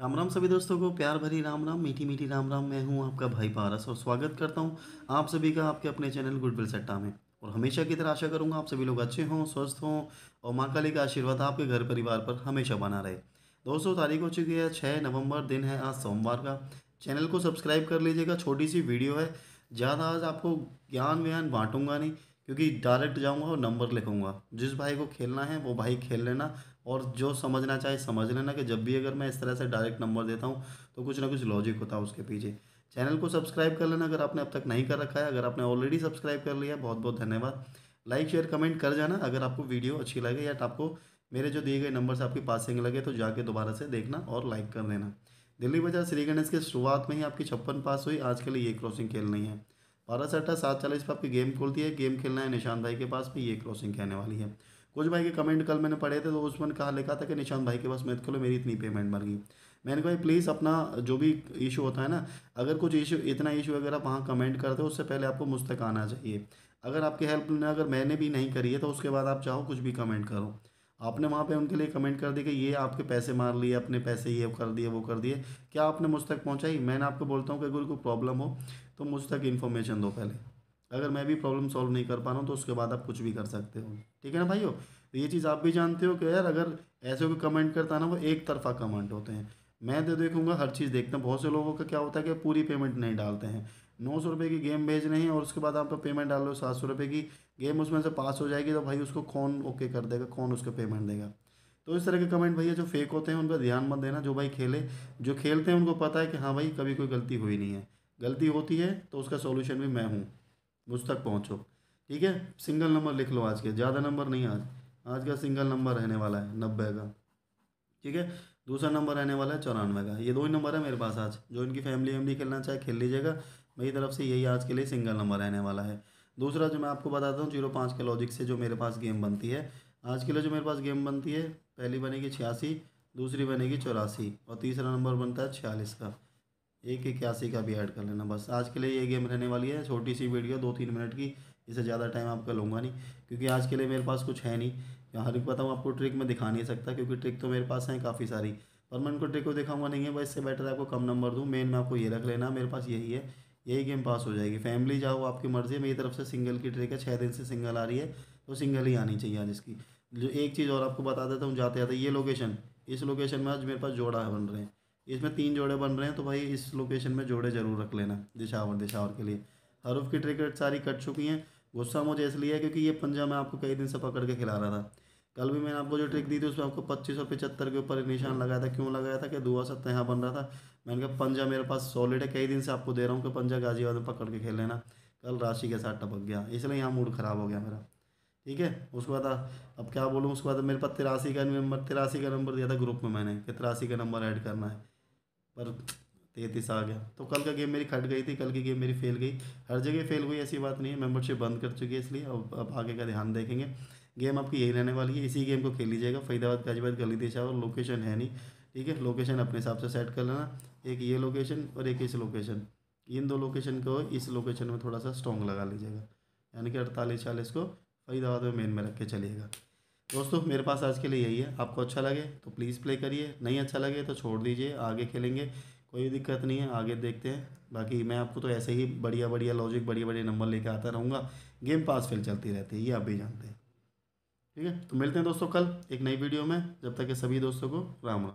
राम राम सभी दोस्तों को प्यार भरी राम राम मीठी मीठी राम राम मैं हूं आपका भाई पारस और स्वागत करता हूं आप सभी का आपके अपने चैनल गुडविल सट्टा में और हमेशा की तरह आशा करूंगा आप सभी लोग अच्छे हों स्वस्थ हों और माँ काली का आशीर्वाद आपके घर परिवार पर हमेशा बना रहे दोस्तों तारीख हो चुकी है छः नवम्बर दिन है आज सोमवार का चैनल को सब्सक्राइब कर लीजिएगा छोटी सी वीडियो है ज़्यादा आज आपको ज्ञान व्यान बांटूंगा नहीं क्योंकि डायरेक्ट जाऊंगा और नंबर लिखूंगा जिस भाई को खेलना है वो भाई खेल लेना और जो समझना चाहे समझ लेना कि जब भी अगर मैं इस तरह से डायरेक्ट नंबर देता हूँ तो कुछ ना कुछ लॉजिक होता है उसके पीछे चैनल को सब्सक्राइब कर लेना अगर आपने अब तक नहीं कर रखा है अगर आपने ऑलरेडी सब्सक्राइब कर लिया है बहुत बहुत धन्यवाद लाइक शेयर कमेंट कर जाना अगर आपको वीडियो अच्छी लगे या आपको मेरे जो दिए गए नंबर से आपकी पासिंग लगे तो जाके दोबारा से देखना और लाइक कर देना दिल्ली बाजार श्री गणेश के शुरुआत में ही आपकी छप्पन पास हुई आज के लिए ये क्रॉसिंग खेलनी है बारह सट्टा सात चालीस पर आपकी गेम खोलती है गेम खेलना है निशान भाई के पास भी ये क्रॉसिंग कहने वाली है कुछ भाई के कमेंट कल मैंने पढ़े थे तो उसमें कहा लिखा था कि निशान भाई के पास मत खोलो मेरी इतनी पेमेंट मर गई मैंने कहा प्लीज़ अपना जो भी इशू होता है ना अगर कुछ इशू इतना इशू अगर आप वहाँ कमेंट करते हो उससे पहले आपको मुझ तक आना चाहिए अगर आपकी हेल्प ने अगर मैंने भी नहीं करी है तो उसके बाद आप चाहो कुछ भी कमेंट करो आपने वहाँ पे उनके लिए कमेंट कर दिया कि ये आपके पैसे मार लिए अपने पैसे ये कर दिए वो कर दिए क्या आपने मुझ तक पहुँचाई मैंने आपको बोलता हूँ कि अगर कोई प्रॉब्लम हो तो मुझ तक इन्फॉर्मेशन दो पहले अगर मैं भी प्रॉब्लम सॉल्व नहीं कर पा रहा हूँ तो उसके बाद आप कुछ भी कर सकते हो ठीक है ना भाइयों तो ये चीज़ आप भी जानते हो कि यार अगर ऐसे कोई कमेंट करता है ना वो एक तरफा कमेंट होते हैं मैं तो देखूंगा हर चीज़ देखते हैं बहुत से लोगों का क्या होता है कि पूरी पेमेंट नहीं डालते हैं नौ सौ रुपये की गेम भेज रहे हैं और उसके बाद आप पेमेंट डाल रहे हो सात सौ रुपये की गेम उसमें से पास हो जाएगी तो भाई उसको कौन ओके कर देगा कौन उसको पेमेंट देगा तो इस तरह के कमेंट भैया जो फेक होते हैं उन पर ध्यान मत देना जो भाई खेले जो खेलते हैं उनको पता है कि हाँ भाई कभी कोई गलती हुई नहीं है गलती होती है तो उसका सोल्यूशन भी मैं हूँ मुझ तक पहुँचो ठीक है सिंगल नंबर लिख लो आज के ज़्यादा नंबर नहीं आज आज का सिंगल नंबर रहने वाला है नब्बे का ठीक है दूसरा नंबर रहने वाला है चौरानवे का ये दो ही नंबर है मेरे पास आज जो इनकी फैमिली वैमिली खेलना चाहे खेल लीजिएगा मेरी तरफ से यही आज के लिए सिंगल नंबर रहने वाला है दूसरा जो मैं आपको बताता हूँ जीरो पाँच के लॉजिक से जो मेरे पास गेम बनती है आज के लिए जो मेरे पास गेम बनती है पहली बनेगी छियासी दूसरी बनेगी चौरासी और तीसरा नंबर बनता है छियालीस का एक इक्यासी का भी ऐड कर लेना बस आज के लिए ये गेम रहने वाली है छोटी सी वीडियो दो तीन मिनट की इसे ज़्यादा टाइम आपका लूँगा नहीं क्योंकि आज के लिए मेरे पास कुछ है नहीं हर एक बताऊँ आपको ट्रिक मैं दिखा नहीं सकता क्योंकि ट्रिक तो मेरे पास हैं काफ़ी सारी पर मैं उनको ट्रिक को दिखाऊंगा नहीं है बस इससे बेटर आपको कम नंबर दूँ मेन में आपको ये रख लेना मेरे पास यही है यही गेम पास हो जाएगी फैमिली जाओ आपकी मर्ज़ी है मेरी तरफ से सिंगल की ट्रिक है छः दिन से सिंगल आ रही है तो सिंगल ही आनी चाहिए आज इसकी जो एक चीज़ और आपको बता देता हूँ जाते जाते ये लोकेशन इस लोकेशन में आज मेरे पास जोड़ा है बन रहे हैं इसमें तीन जोड़े बन रहे हैं तो भाई इस लोकेशन में जोड़े ज़रूर रख लेना दिशावर दिशावर के लिए हरूफ की ट्रिकेट सारी कट चुकी हैं गुस्सा मुझे इसलिए है क्योंकि ये पंजा मैं आपको कई दिन से पकड़ के खिला रहा था कल भी मैंने आपको जो ट्रिक दी थी उसमें आपको पच्चीस और पचहत्तर के ऊपर निशान हम्म। लगाया था क्यों लगाया था कि दुआ सत्ता यहाँ बन रहा था मैंने कहा पंजा मेरे पास सॉलिड है कई दिन से आपको दे रहा हूँ कि पंजा गाजियाबाद में पकड़ के खेल लेना कल राशि के साथ टपक गया इसलिए यहाँ मूड ख़राब हो गया मेरा ठीक है उसके बाद अब क्या बोलूँ उसके बाद मेरे पास तिरासी का नंबर तिरासी का नंबर दिया था ग्रुप में मैंने कि तिरासी का नंबर ऐड करना है पर तैतीस आ गया तो कल का गेम मेरी खट गई थी कल की गेम मेरी फेल गई हर जगह फेल हुई ऐसी बात नहीं है मेम्बरशिप बंद कर चुकी है इसलिए अब अब आगे का ध्यान देखेंगे गेम आपकी यही रहने वाली है इसी गेम को खेल लीजिएगा फरीदाबाद गाजीबाद गली दिशा और लोकेशन है नहीं ठीक है लोकेशन अपने हिसाब से सेट कर लेना एक ये लोकेशन और एक इस लोकेशन इन दो लोकेशन को इस लोकेशन में थोड़ा सा स्ट्रॉन्ग लगा लीजिएगा यानी कि अड़तालीस चालीस को फरीदाबाद में मेन में रख के चलिएगा दोस्तों मेरे पास आज के लिए यही है आपको अच्छा लगे तो प्लीज़ प्ले करिए नहीं अच्छा लगे तो छोड़ दीजिए आगे खेलेंगे कोई दिक्कत नहीं है आगे देखते हैं बाकी मैं आपको तो ऐसे ही बढ़िया बढ़िया लॉजिक बढ़िया बढ़िया नंबर लेके आता रहूँगा गेम पास फेल चलती रहती है ये आप भी जानते हैं ठीक है तो मिलते हैं दोस्तों कल एक नई वीडियो में जब तक के सभी दोस्तों को राम राम